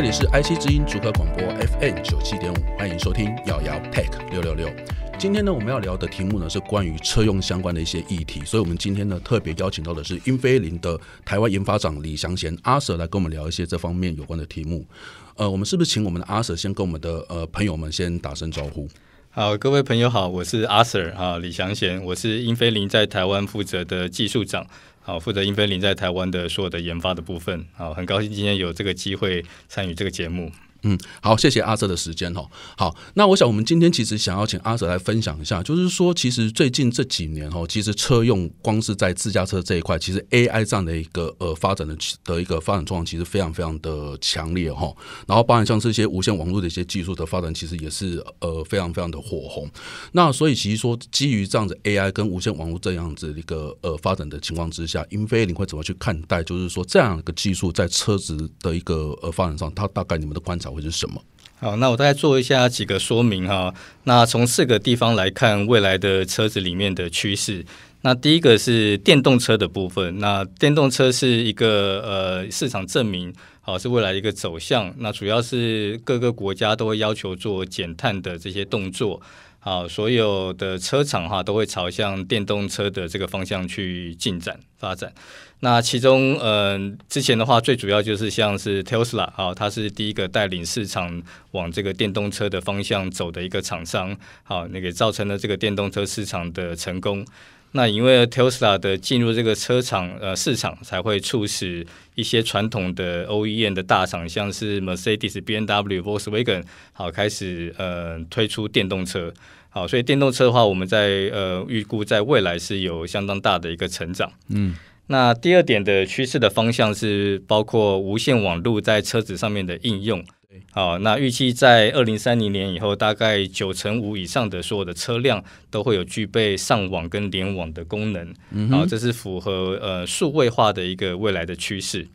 这里是 IC 之音组合广播 FM 九七点五，欢迎收听咬瑶 Tech 六六六。今天呢，我们要聊的题目呢是关于车用相关的一些议题，所以我们今天呢特别邀请到的是英菲林的台湾研发长李祥贤阿 Sir 来跟我们聊一些这方面有关的题目。呃，我们是不是请我们的阿 Sir 先跟我们的呃朋友们先打声招呼？好，各位朋友好，我是阿 Sir 啊，李祥贤，我是英菲林在台湾负责的技术长。好，负责英飞凌在台湾的所有的研发的部分。好，很高兴今天有这个机会参与这个节目。嗯，好，谢谢阿哲的时间哈。好，那我想我们今天其实想要请阿哲来分享一下，就是说，其实最近这几年哈，其实车用光是在自驾车这一块，其实 AI 这样的一个呃发展的的一个发展状况，其实非常非常的强烈哈。然后，包括像这些无线网络的一些技术的发展，其实也是呃非常非常的火红。那所以其实说，基于这样子 AI 跟无线网络这样子一个呃发展的情况之下，英飞你会怎么去看待，就是说这样一个技术在车子的一个呃发展上，它大概你们的观察。或者是什么？好，那我大概做一下几个说明哈。那从四个地方来看未来的车子里面的趋势。那第一个是电动车的部分，那电动车是一个呃市场证明，好是未来一个走向。那主要是各个国家都会要求做减碳的这些动作。好，所有的车厂哈都会朝向电动车的这个方向去进展发展。那其中，嗯，之前的话最主要就是像是特斯拉，好，它是第一个带领市场往这个电动车的方向走的一个厂商，好，那个造成了这个电动车市场的成功。那因为 Tesla 的进入这个车厂呃市场，才会促使一些传统的 OEM 的大厂，像是 Mercedes、B M W、Volkswagen，好开始呃推出电动车。好，所以电动车的话，我们在呃预估在未来是有相当大的一个成长。嗯，那第二点的趋势的方向是包括无线网络在车子上面的应用。好，那预计在二零三零年以后，大概九成五以上的所有的车辆都会有具备上网跟联网的功能，然后这是符合呃数位化的一个未来的趋势。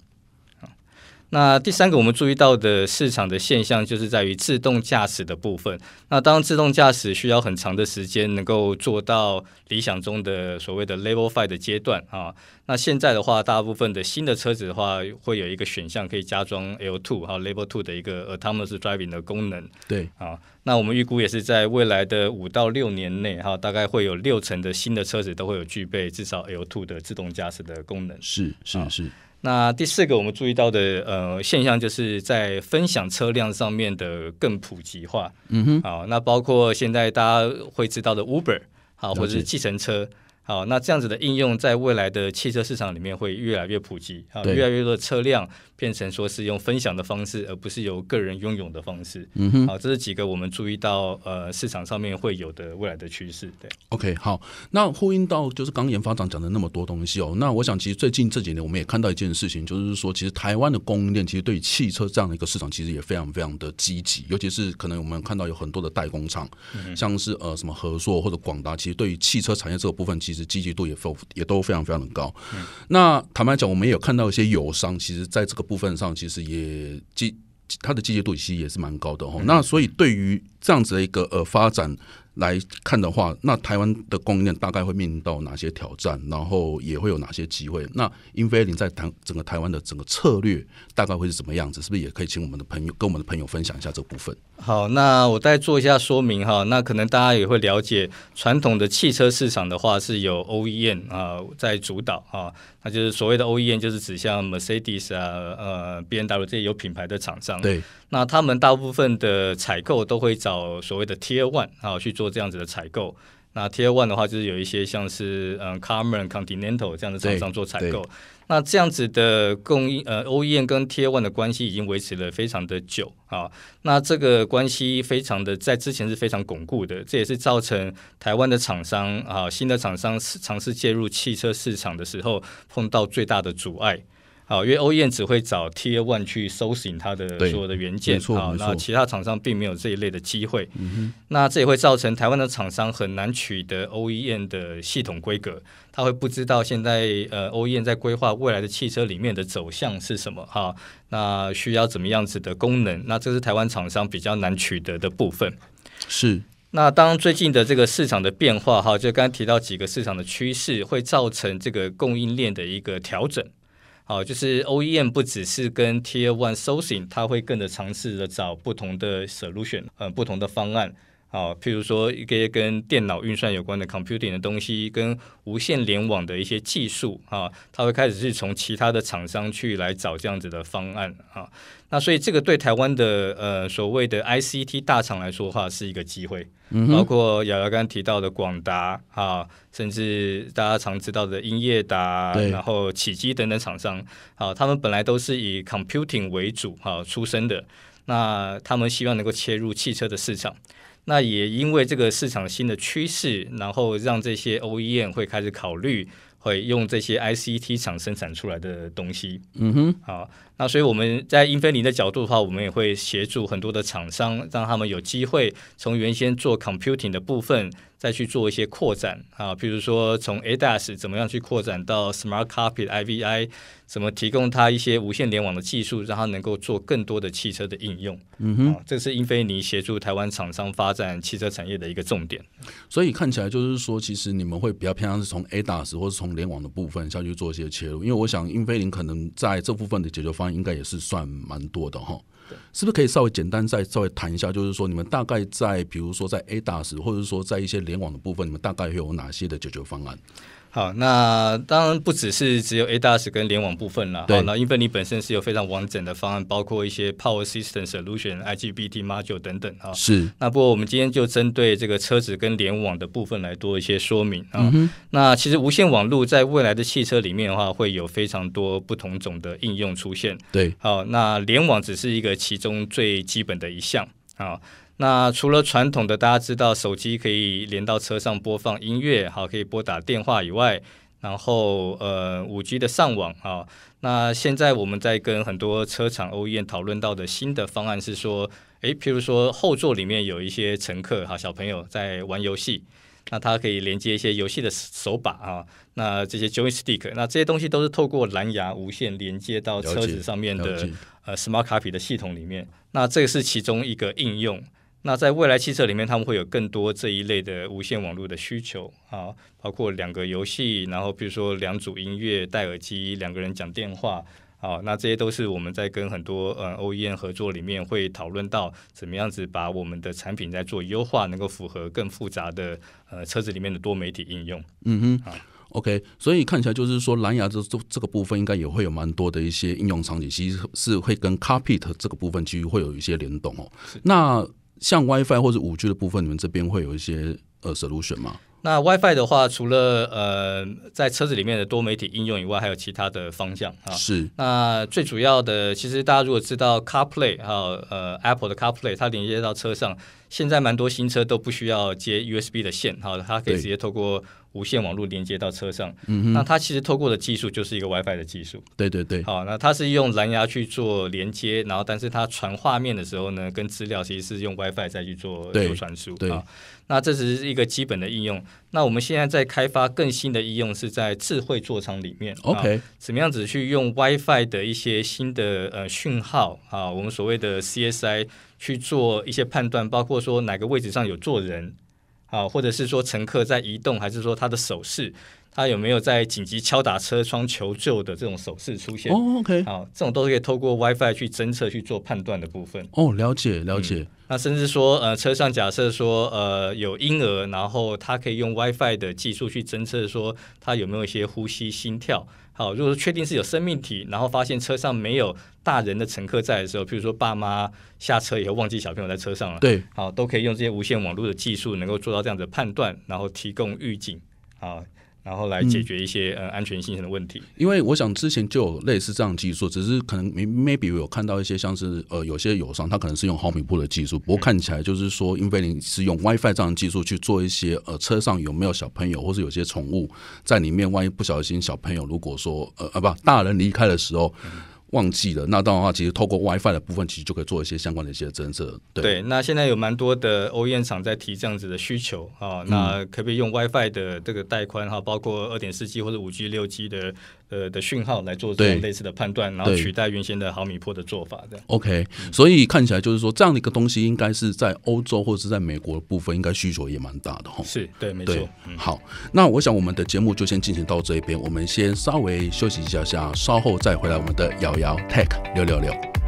那第三个我们注意到的市场的现象，就是在于自动驾驶的部分。那当自动驾驶需要很长的时间能够做到理想中的所谓的 Level Five 的阶段啊，那现在的话，大部分的新的车子的话，会有一个选项可以加装 L Two 哈，Level Two 的一个 Autonomous Driving 的功能。对啊，那我们预估也是在未来的五到六年内哈，大概会有六成的新的车子都会有具备至少 L Two 的自动驾驶的功能。是是是。那第四个我们注意到的呃现象，就是在分享车辆上面的更普及化。嗯哼，好，那包括现在大家会知道的 Uber，好，或者是计程车。好，那这样子的应用在未来的汽车市场里面会越来越普及啊，越来越多的车辆变成说是用分享的方式，而不是由个人拥有的方式。嗯哼，好，这是几个我们注意到呃市场上面会有的未来的趋势。对，OK，好，那呼应到就是刚研发长讲的那么多东西哦，那我想其实最近这几年我们也看到一件事情，就是说其实台湾的供应链其实对于汽车这样的一个市场其实也非常非常的积极，尤其是可能我们看到有很多的代工厂，像是呃什么合作或者广达，其实对于汽车产业这个部分其实。其实积极度也丰也都非常非常的高，那坦白讲，我们也有看到一些友商，其实在这个部分上，其实也积它的积极度其实也是蛮高的哦。那所以对于这样子的一个呃发展来看的话，那台湾的供应链大概会面临到哪些挑战，然后也会有哪些机会？那英菲林在台整个台湾的整个策略大概会是什么样子？是不是也可以请我们的朋友跟我们的朋友分享一下这部分？好，那我再做一下说明哈。那可能大家也会了解，传统的汽车市场的话，是有 OEM 啊在主导啊。那就是所谓的 OEM，就是指像 Mercedes 啊、呃 B M W 这些有品牌的厂商。对。那他们大部分的采购都会找所谓的 Tier One 啊去做这样子的采购。那 Tier One 的话，就是有一些像是嗯 c a r m e n Continental 这样的厂商做采购。那这样子的供应，呃，欧艳跟 t One 的关系已经维持了非常的久啊。那这个关系非常的在之前是非常巩固的，这也是造成台湾的厂商啊，新的厂商尝试介入汽车市场的时候碰到最大的阻碍。哦，因为欧燕只会找 T i e r one 去搜寻它的所有的原件好，那其他厂商并没有这一类的机会。那这也会造成台湾的厂商很难取得欧燕的系统规格，他会不知道现在呃欧燕在规划未来的汽车里面的走向是什么哈，那需要怎么样子的功能？那这是台湾厂商比较难取得的部分。是，那当最近的这个市场的变化哈，就刚刚提到几个市场的趋势，会造成这个供应链的一个调整。好，就是 OEM 不只是跟 Tier One sourcing，会更的尝试着找不同的 solution，呃，不同的方案。啊，譬如说一些跟电脑运算有关的 computing 的东西，跟无线联网的一些技术啊，它会开始是从其他的厂商去来找这样子的方案啊。那所以这个对台湾的呃所谓的 ICT 大厂来说话是一个机会，包括瑶瑶刚刚提到的广达啊，甚至大家常知道的英业达，然后启基等等厂商啊，他们本来都是以 computing 为主啊出身的，那他们希望能够切入汽车的市场。那也因为这个市场新的趋势，然后让这些 OEM 会开始考虑，会用这些 ICT 厂生产出来的东西。嗯哼，好，那所以我们在英菲尼的角度的话，我们也会协助很多的厂商，让他们有机会从原先做 computing 的部分。再去做一些扩展啊，比如说从 ADAS 怎么样去扩展到 Smart Car 的 IVI，怎么提供它一些无线联网的技术，让它能够做更多的汽车的应用。嗯哼，这是英菲尼协助台湾厂商发展汽车产业的一个重点。所以看起来就是说，其实你们会比较偏向是从 ADAS 或是从联网的部分下去做一些切入，因为我想英菲尼可能在这部分的解决方案应该也是算蛮多的哈。是不是可以稍微简单再稍微谈一下？就是说，你们大概在比如说在 A d a s 或者是说在一些联网的部分，你们大概会有哪些的解决方案？好，那当然不只是只有 A d a s 跟联网部分了。对。那英菲尼本身是有非常完整的方案，包括一些 Power Systems Solution、IGBT Module 等等啊。是。那不过我们今天就针对这个车子跟联网的部分来多一些说明啊。那其实无线网络在未来的汽车里面的话，会有非常多不同种的应用出现。对。好，那联网只是一个其中最基本的一项啊。那除了传统的大家知道手机可以连到车上播放音乐，好，可以拨打电话以外，然后呃，五 G 的上网啊。那现在我们在跟很多车厂、欧院讨论到的新的方案是说，诶，譬如说后座里面有一些乘客哈小朋友在玩游戏，那它可以连接一些游戏的手把啊，那这些 Joystick，那这些东西都是透过蓝牙无线连接到车子上面的呃 Smart c a p 的系统里面，那这个是其中一个应用。那在未来汽车里面，他们会有更多这一类的无线网络的需求啊，包括两个游戏，然后比如说两组音乐，戴耳机，两个人讲电话啊，那这些都是我们在跟很多呃 OEM 合作里面会讨论到怎么样子把我们的产品在做优化，能够符合更复杂的呃车子里面的多媒体应用。嗯哼，好，OK，所以看起来就是说蓝牙这这这个部分应该也会有蛮多的一些应用场景，其实是会跟 Carpet 这个部分其实会有一些联动哦。那像 WiFi 或者五 G 的部分，你们这边会有一些呃 solution 吗？那 WiFi 的话，除了呃在车子里面的多媒体应用以外，还有其他的方向啊。是，那最主要的，其实大家如果知道 CarPlay 还有呃 Apple 的 CarPlay，它连接到车上，现在蛮多新车都不需要接 USB 的线哈，它可以直接透过。无线网络连接到车上，那它其实透过的技术就是一个 WiFi 的技术。对对对。好，那它是用蓝牙去做连接，然后但是它传画面的时候呢，跟资料其实是用 WiFi 再去做传输。对。那这只是一个基本的应用。那我们现在在开发更新的应用是在智慧座舱里面。OK。怎么样子去用 WiFi 的一些新的呃讯号啊？我们所谓的 CSI 去做一些判断，包括说哪个位置上有坐人。啊，或者是说乘客在移动，还是说他的手势？他有没有在紧急敲打车窗求救的这种手势出现？哦，OK，好，这种都是可以透过 WiFi 去侦测去做判断的部分。哦，了解了解。那甚至说，呃，车上假设说，呃，有婴儿，然后他可以用 WiFi 的技术去侦测，说他有没有一些呼吸、心跳。好，如果说确定是有生命体，然后发现车上没有大人的乘客在的时候，譬如说爸妈下车以后忘记小朋友在车上了，对，好，都可以用这些无线网络的技术，能够做到这样的判断，然后提供预警。啊。然后来解决一些呃安全性的问题，因为我想之前就有类似这样技术，只是可能 maybe 有看到一些像是呃有些友商他可能是用毫米波的技术，不过看起来就是说，因为你是用 WiFi 这样技术去做一些呃车上有没有小朋友，或是有些宠物在里面，万一不小心小朋友如果说呃啊不大人离开的时候。忘记了，那当然的话，其实透过 WiFi 的部分，其实就可以做一些相关的一些政策。对，那现在有蛮多的欧院厂在提这样子的需求啊，那可不可以用 WiFi 的这个带宽哈，包括二点四 G 或者五 G 六 G 的呃的讯号来做这种类似的判断，然后取代原先的毫米波的做法。这样 OK，所以看起来就是说这样的一个东西，应该是在欧洲或者是在美国部分，应该需求也蛮大的哈。是对，没错。好，那我想我们的节目就先进行到这一边，我们先稍微休息一下下，稍后再回来我们的言。聊 tech 六六六。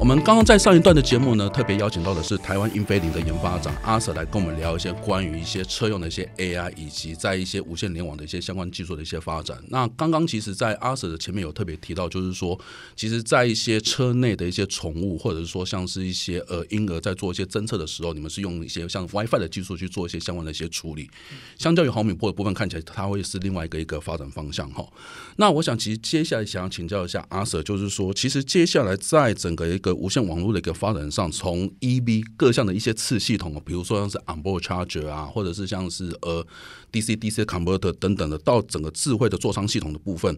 我们刚刚在上一段的节目呢，特别邀请到的是台湾英飞凌的研发长阿 Sir 来跟我们聊一些关于一些车用的一些 AI，以及在一些无线联网的一些相关技术的一些发展。那刚刚其实，在阿 Sir 的前面有特别提到，就是说，其实在一些车内的一些宠物，或者是说像是一些呃婴儿在做一些侦测的时候，你们是用一些像 WiFi 的技术去做一些相关的一些处理。相较于毫米波的部分，看起来它会是另外一个一个发展方向哈。那我想，其实接下来想要请教一下阿 Sir，就是说，其实接下来在整个一个无线网络的一个发展上，从 EV 各项的一些次系统，比如说像是 onboard charger 啊，或者是像是呃 DC-DC converter 等等的，到整个智慧的座舱系统的部分，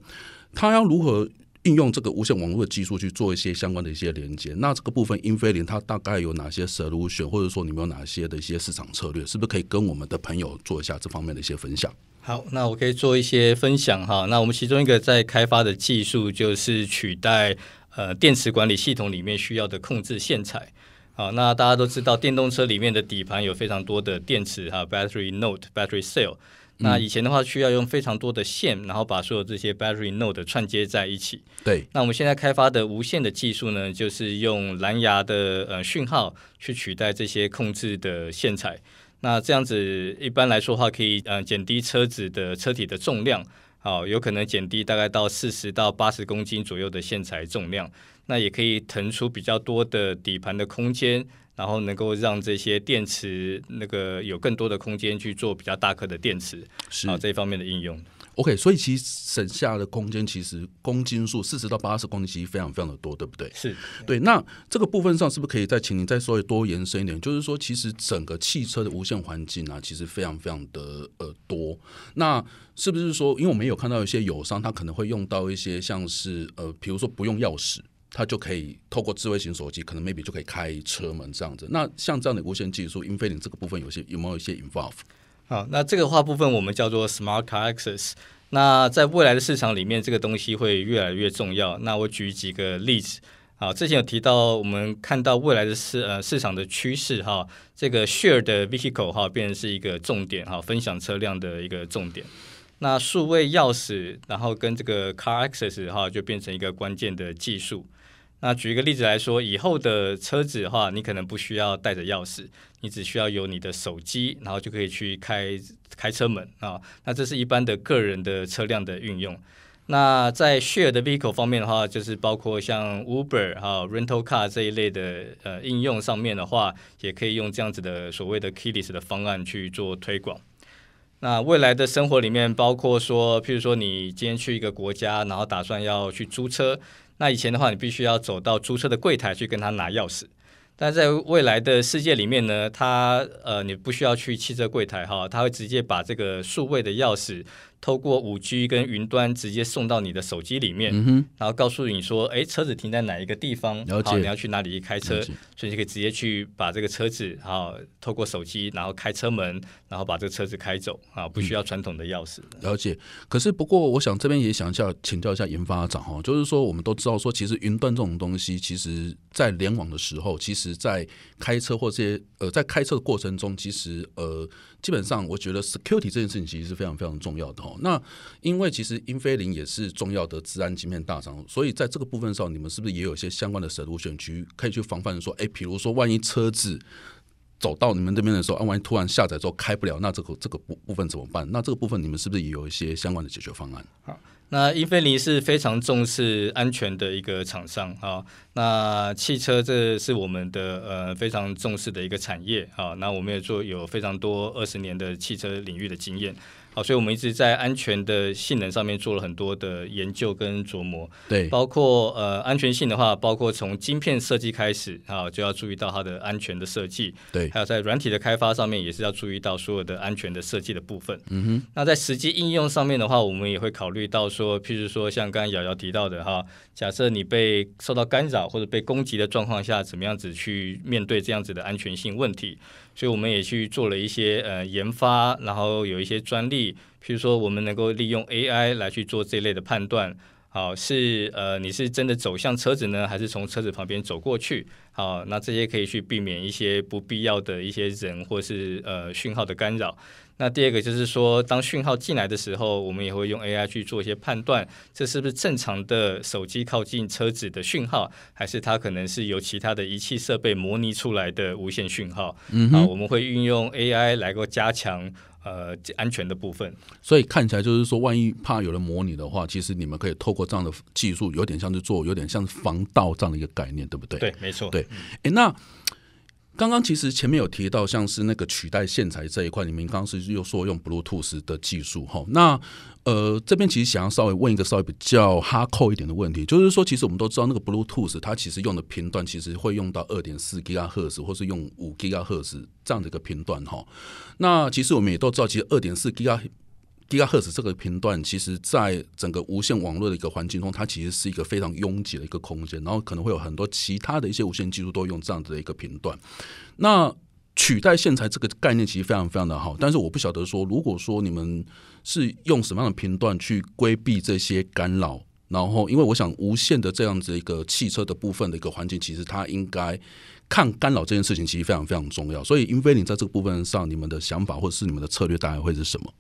它要如何应用这个无线网络的技术去做一些相关的一些连接？那这个部分英飞凌它大概有哪些 solution，或者说你们有哪些的一些市场策略？是不是可以跟我们的朋友做一下这方面的一些分享？好，那我可以做一些分享哈。那我们其中一个在开发的技术就是取代。呃，电池管理系统里面需要的控制线材，好，那大家都知道，电动车里面的底盘有非常多的电池哈，battery node，battery cell。那以前的话，需要用非常多的线，然后把所有这些 battery node 串接在一起。对。那我们现在开发的无线的技术呢，就是用蓝牙的呃讯号去取代这些控制的线材。那这样子一般来说的话，可以呃减低车子的车体的重量。好，有可能减低大概到四十到八十公斤左右的线材重量，那也可以腾出比较多的底盘的空间，然后能够让这些电池那个有更多的空间去做比较大颗的电池，啊这一方面的应用。OK，所以其实省下的空间其实公斤数四十到八十公斤其实非常非常的多，对不对？是，对。那这个部分上是不是可以再请您再稍微多延伸一点？就是说，其实整个汽车的无线环境啊，其实非常非常的呃多。那是不是说，因为我们有看到一些友商，他可能会用到一些像是呃，比如说不用钥匙，他就可以透过智慧型手机，可能 maybe 就可以开车门这样子。那像这样的无线技术，英飞凌这个部分有些有没有一些 involve？好，那这个话部分我们叫做 smart car access。那在未来的市场里面，这个东西会越来越重要。那我举几个例子。好，之前有提到我们看到未来的市呃市场的趋势哈，这个 share 的 vehicle 哈变成是一个重点哈，分享车辆的一个重点。那数位钥匙，然后跟这个 car access 哈就变成一个关键的技术。那举一个例子来说，以后的车子的话，你可能不需要带着钥匙，你只需要有你的手机，然后就可以去开开车门啊。那这是一般的个人的车辆的运用。那在 Share 的 Vehicle 方面的话，就是包括像 Uber 啊、Rental Car 这一类的呃应用上面的话，也可以用这样子的所谓的 Keyless 的方案去做推广。那未来的生活里面，包括说，譬如说你今天去一个国家，然后打算要去租车。那以前的话，你必须要走到租车的柜台去跟他拿钥匙，但在未来的世界里面呢，他呃，你不需要去汽车柜台哈，他会直接把这个数位的钥匙。透过五 G 跟云端直接送到你的手机里面，然后告诉你说，哎，车子停在哪一个地方，好，你要去哪里开车，所以你可以直接去把这个车子啊，透过手机然后开车门，然后把这个车子开走啊，不需要传统的钥匙。了解。可是不过，我想这边也想一下请教一下研发长哦，就是说我们都知道说，其实云端这种东西，其实在联网的时候，其实在开车或这些呃，在开车的过程中，其实呃，基本上我觉得 security 这件事情其实是非常非常重要的哦。那因为其实英菲林也是重要的治安芯片大厂，所以在这个部分上，你们是不是也有一些相关的审路选区可以去防范？说，哎，比如说万一车子走到你们这边的时候，啊，万一突然下载之后开不了，那这个这个部部分怎么办？那这个部分你们是不是也有一些相关的解决方案？好，那英菲尼是非常重视安全的一个厂商啊。那汽车这是我们的呃非常重视的一个产业啊。那我们也做有非常多二十年的汽车领域的经验。好，所以我们一直在安全的性能上面做了很多的研究跟琢磨，对，包括呃安全性的话，包括从晶片设计开始，啊，就要注意到它的安全的设计，对，还有在软体的开发上面也是要注意到所有的安全的设计的部分。嗯哼，那在实际应用上面的话，我们也会考虑到说，譬如说像刚刚瑶瑶提到的哈，假设你被受到干扰或者被攻击的状况下，怎么样子去面对这样子的安全性问题。所以我们也去做了一些呃研发，然后有一些专利，譬如说我们能够利用 AI 来去做这类的判断，好是呃你是真的走向车子呢，还是从车子旁边走过去，好那这些可以去避免一些不必要的一些人或是呃讯号的干扰。那第二个就是说，当讯号进来的时候，我们也会用 AI 去做一些判断，这是不是正常的手机靠近车子的讯号，还是它可能是由其他的仪器设备模拟出来的无线讯号？嗯，啊，我们会运用 AI 来够加强呃安全的部分。所以看起来就是说，万一怕有人模拟的话，其实你们可以透过这样的技术，有点像是做，有点像防盗这样的一个概念，对不对？对，没错。对，哎，那。刚刚其实前面有提到，像是那个取代线材这一块，你们刚刚是又说用 Bluetooth 的技术哈。那呃，这边其实想要稍微问一个稍微比较哈扣一点的问题，就是说，其实我们都知道那个 Bluetooth 它其实用的频段其实会用到二点四吉赫兹，或是用五吉赫兹这样的一个频段哈。那其实我们也都知道，其实二点四 g 赫。GHz 这个频段，其实在整个无线网络的一个环境中，它其实是一个非常拥挤的一个空间。然后可能会有很多其他的一些无线技术都用这样子的一个频段。那取代线材这个概念其实非常非常的好，但是我不晓得说，如果说你们是用什么样的频段去规避这些干扰，然后因为我想无线的这样子一个汽车的部分的一个环境，其实它应该抗干扰这件事情其实非常非常重要。所以英飞凌在这个部分上，你们的想法或者是你们的策略大概会是什么？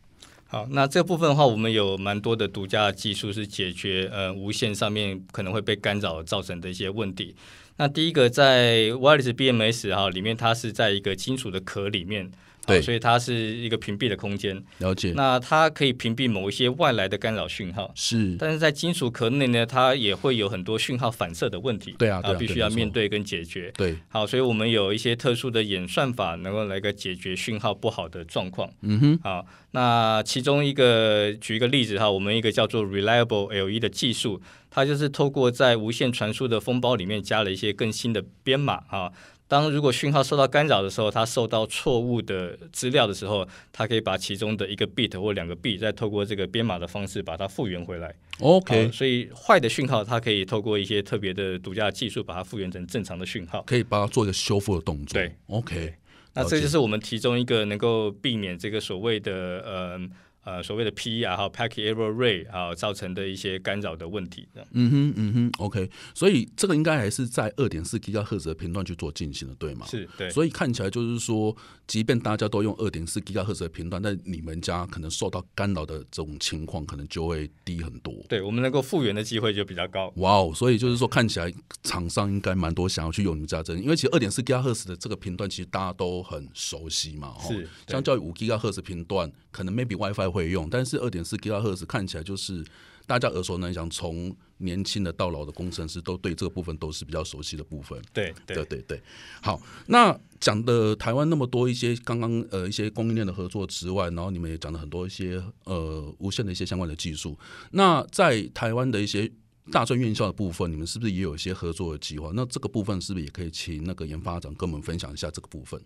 好，那这部分的话，我们有蛮多的独家技术是解决呃，无线上面可能会被干扰造成的一些问题。那第一个在 Wireless BMS 哈里面，它是在一个金属的壳里面。对，所以它是一个屏蔽的空间。了解。那它可以屏蔽某一些外来的干扰讯号。是。但是在金属壳内呢，它也会有很多讯号反射的问题。对啊。啊，必须要面对跟解决。对。好，所以我们有一些特殊的演算法，能够来个解决讯号不好的状况。嗯哼。好，那其中一个举一个例子哈，我们一个叫做 Reliable LE 的技术，它就是透过在无线传输的封包里面加了一些更新的编码啊。当如果讯号受到干扰的时候，它受到错误的资料的时候，它可以把其中的一个 bit 或两个 bit，再透过这个编码的方式把它复原回来。OK，所以坏的讯号，它可以透过一些特别的独家技术把它复原成正常的讯号，可以帮它做一个修复的动作。对，OK，那这就是我们其中一个能够避免这个所谓的呃。呃，所谓的 PE 啊，还有 Packet Error r a y e 啊，造成的一些干扰的问题嗯哼，嗯哼，OK。所以这个应该还是在二点四 G 赫兹的频段去做进行的，对吗？是，对。所以看起来就是说，即便大家都用二点四 G 赫兹的频段，但你们家可能受到干扰的这种情况，可能就会低很多。对我们能够复原的机会就比较高。哇哦，所以就是说，看起来厂商应该蛮多想要去用你们家针，因为其实二点四 G 赫兹的这个频段，其实大家都很熟悉嘛。是，相较于五 G 赫兹频段。可能 maybe WiFi 会用，但是二点四吉兆赫兹看起来就是大家耳熟能详，从年轻的到老的工程师都对这个部分都是比较熟悉的部分。对对对对。好，那讲的台湾那么多一些刚刚呃一些供应链的合作之外，然后你们也讲了很多一些呃无线的一些相关的技术。那在台湾的一些大专院校的部分，你们是不是也有一些合作的计划？那这个部分是不是也可以请那个研发长跟我们分享一下这个部分？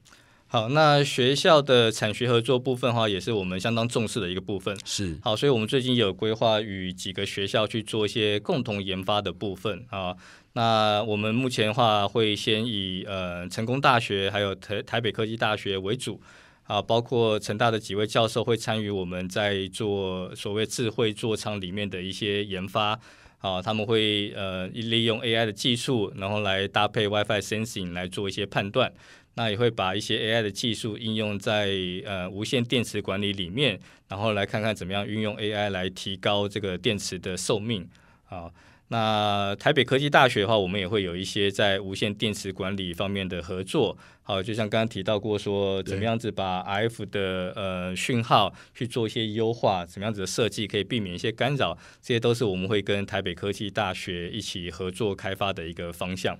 好，那学校的产学合作部分的话，也是我们相当重视的一个部分。是，好，所以我们最近有规划与几个学校去做一些共同研发的部分啊。那我们目前的话，会先以呃成功大学还有台台北科技大学为主啊，包括成大的几位教授会参与我们在做所谓智慧座舱里面的一些研发。啊，他们会呃利用 AI 的技术，然后来搭配 WiFi sensing 来做一些判断。那也会把一些 AI 的技术应用在呃无线电池管理里面，然后来看看怎么样运用 AI 来提高这个电池的寿命。啊。那台北科技大学的话，我们也会有一些在无线电池管理方面的合作。好，就像刚刚提到过，说怎么样子把 F 的呃讯号去做一些优化，怎么样子的设计可以避免一些干扰，这些都是我们会跟台北科技大学一起合作开发的一个方向。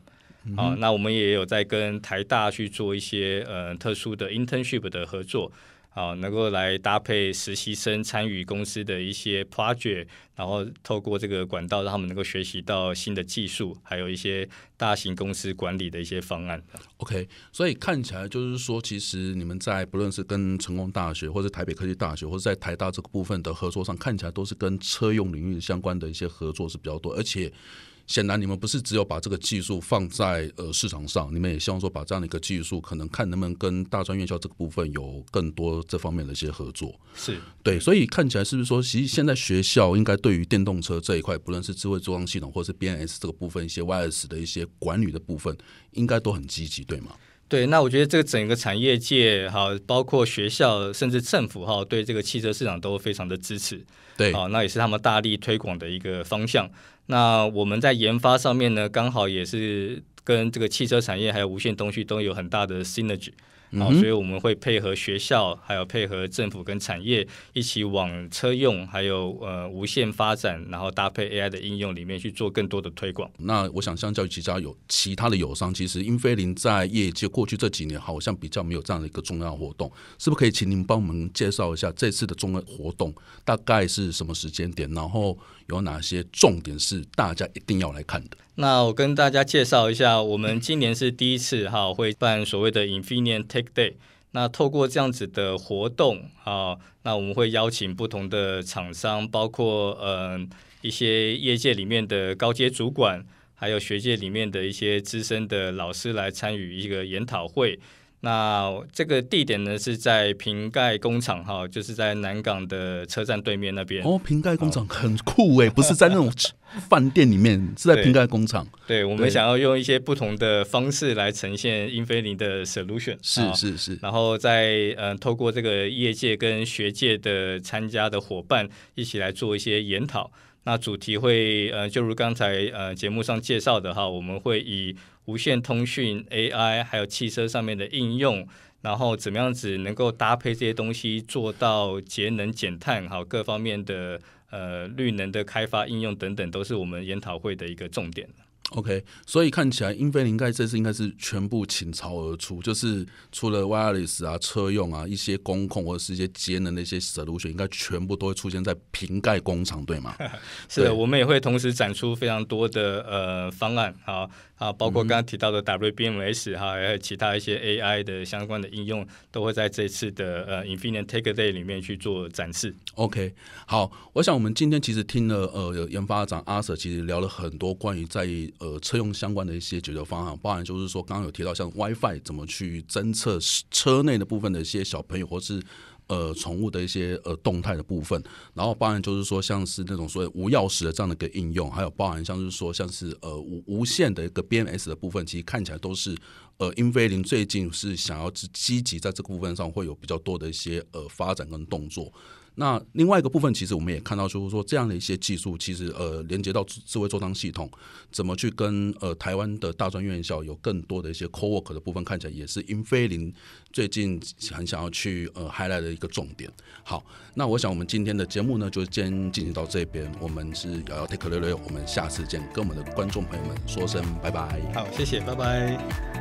好，那我们也有在跟台大去做一些呃特殊的 internship 的合作。啊，能够来搭配实习生参与公司的一些 project，然后透过这个管道，让他们能够学习到新的技术，还有一些大型公司管理的一些方案。OK，所以看起来就是说，其实你们在不论是跟成功大学，或者台北科技大学，或者在台大这个部分的合作上，看起来都是跟车用领域相关的一些合作是比较多，而且。显然，你们不是只有把这个技术放在呃市场上，你们也希望说把这样的一个技术，可能看能不能跟大专院校这个部分有更多这方面的一些合作。是对，所以看起来是不是说，其实现在学校应该对于电动车这一块，不论是智慧座舱系统，或是 B N S 这个部分，一些 Y S 的一些管理的部分，应该都很积极，对吗？对，那我觉得这个整个产业界哈，包括学校，甚至政府哈，对这个汽车市场都非常的支持。对啊，那也是他们大力推广的一个方向。那我们在研发上面呢，刚好也是跟这个汽车产业还有无线通讯都有很大的 synergy。后，所以我们会配合学校，还有配合政府跟产业一起往车用，还有呃无线发展，然后搭配 AI 的应用里面去做更多的推广。那我想，相较于其他有其他的友商，其实英飞凌在业界过去这几年好像比较没有这样的一个重要活动，是不是可以请您帮我们介绍一下这次的重要活动大概是什么时间点，然后有哪些重点是大家一定要来看的？那我跟大家介绍一下，我们今年是第一次哈，会办所谓的 Infinite Take Day。那透过这样子的活动，好，那我们会邀请不同的厂商，包括呃一些业界里面的高阶主管，还有学界里面的一些资深的老师来参与一个研讨会。那这个地点呢，是在瓶盖工厂哈，就是在南港的车站对面那边。哦，瓶盖工厂很酷哎，不是在那种饭店里面，是在瓶盖工厂。对，我们想要用一些不同的方式来呈现英菲尼的 solution。是是是。然后在呃，透过这个业界跟学界的参加的伙伴一起来做一些研讨。那主题会呃，就如刚才呃节目上介绍的哈，我们会以。无线通讯、AI，还有汽车上面的应用，然后怎么样子能够搭配这些东西做到节能减碳，好各方面的呃绿能的开发应用等等，都是我们研讨会的一个重点。OK，所以看起来英菲林盖这次应该是全部倾巢而出，就是除了 Wireless 啊、车用啊一些工控或者是一些能的那些 solution，应该全部都会出现在瓶盖工厂，对吗？是的，我们也会同时展出非常多的呃方案，好啊，包括刚刚提到的 W B M S 哈，还有其他一些 A I 的相关的应用，都会在这次的呃 Infinite Take Day 里面去做展示。OK，好，我想我们今天其实听了呃研发长阿 Sir 其实聊了很多关于在呃，车用相关的一些解决方案，包含就是说刚刚有提到像 WiFi 怎么去侦测车内的部分的一些小朋友或是呃宠物的一些呃动态的部分，然后包含就是说像是那种所谓无钥匙的这样的一个应用，还有包含像是说像是呃无无线的一个 BMS 的部分，其实看起来都是呃英飞凌最近是想要去积极在这个部分上会有比较多的一些呃发展跟动作。那另外一个部分，其实我们也看到，就是说这样的一些技术，其实呃，连接到智慧座舱系统，怎么去跟呃台湾的大专院校有更多的一些 co work 的部分，看起来也是英飞凌最近很想要去呃 highlight 的一个重点。好，那我想我们今天的节目呢，就先进行到这边。我们是瑶瑶 take 六六，我们下次见，跟我们的观众朋友们说声拜拜。好，谢谢，拜拜。